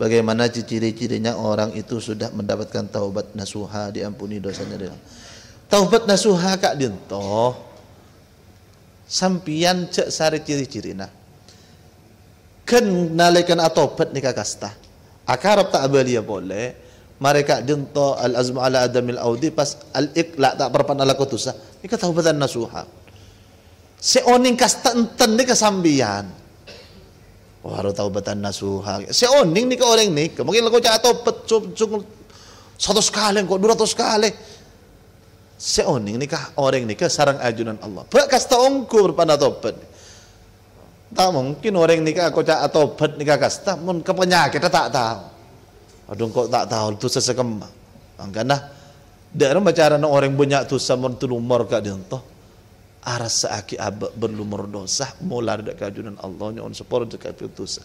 bagaimana ciri-cirinya orang itu sudah mendapatkan taubat nasuha diampuni dosanya dia. Taubat nasuha kak dinto. Sampian cek sari ciri-ciri nah. Ken nalekan atopet nikah kasta. Akarab tak abal ya boleh. Mereka dinto al azmu al adamil audi pas al ikhlak tak perpan ala kutusah. Nikah taubat nasuha. Seoning kasta enten nikah sambian. Sambian. Oh, haro tau batan nasu hak. ni ke orang ni? Ke mungkin cakap jatuh pecuk cung satu sekali kau dua ratus sekali. Seoning ni ke orang ni ke sarang ajunan Allah. Bekas kasta ongku berpana tobat. Tak mungkin orang ni ke aku cak atau bet ni kasta mun ke penyakit tak tahu. Adun kau tak tahu tu sesekem. Angkana dak ro bacara orang banyak tu sama tu lumor ka dentoh arsa seaki abak berlumur dosa molar dak kajunan Allah nyon sepor dak putus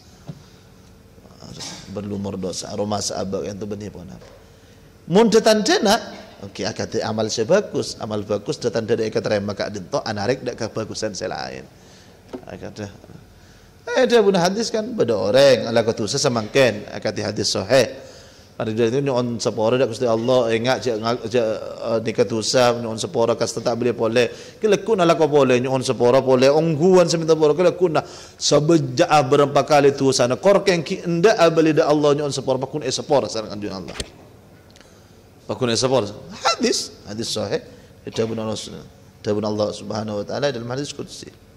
berlumur dosa rumah seabak yang tu benih pun apa mun tetan tena oke okay, amal se bagus amal bagus datan dak ikat rema kak dento anarik dak ka bagusan se lain akata eh dia bun hadis kan bedo orang ala kutus semangken akati hadis sahih pada dia ni on sepora dak Gusti Allah ingat cak cak uh, ni katusa ni on sepora kas tak boleh boleh. Kalau kun nak lah ko boleh ni on sepora boleh ongguan seminta boleh. Lah. Kalau nak sebejak ah, berapa kali tu sana kor keng ki nda abali ah, da Allah ni on sepora pakun es eh, sepora sana kan dunia Allah. Pakun es eh, sepora. Hadis hadis sahih. Itu bukan Allah Subhanahu Wa Taala dalam hadis kudus.